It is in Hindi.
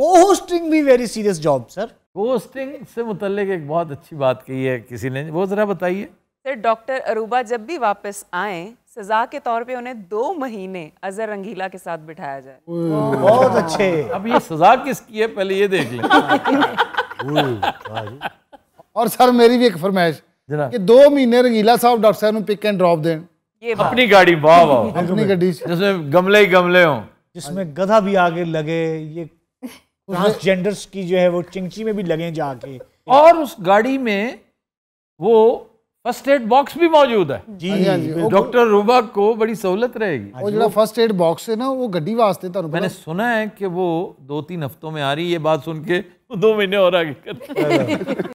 को भी वेरी सीरियस जॉब सर को से मुतलक एक बहुत अच्छी बात कही है किसी ने वो ज़रा बताइए सर डॉक्टर अरूबा जब भी वापस आए सजा के तौर पे उन्हें दो महीने अजर रंगीला के साथ बिठाया जाए बहुत अच्छे अब ये सजा किसकी है पहले ये देख लें और सर मेरी भी एक फरमाइश कि दो महीने रंगीला साहब डॉक्टर साहब पिक एंड ड्रॉप दें ये हाँ। अपनी गाड़ी वाह वाह अपनी गाड़ी जिसमें गमले ही गमले हों जिसमें गधा भी आगे लगे ये ट्रांसजेंडर्स की जो है वो चिंची में भी लगे जाके और उस गाड़ी में वो फर्स्ट एड बॉक्स भी मौजूद है जी हाँ हाँ डॉक्टर रूबा को बड़ी सहूलत रहेगी वो जो फर्स्ट एड बॉक्स है ना वो गड्डी वास्ते था मैंने सुना है कि वो दो तीन हफ्तों में आ रही ये बात सुन के दो महीने और आगे कर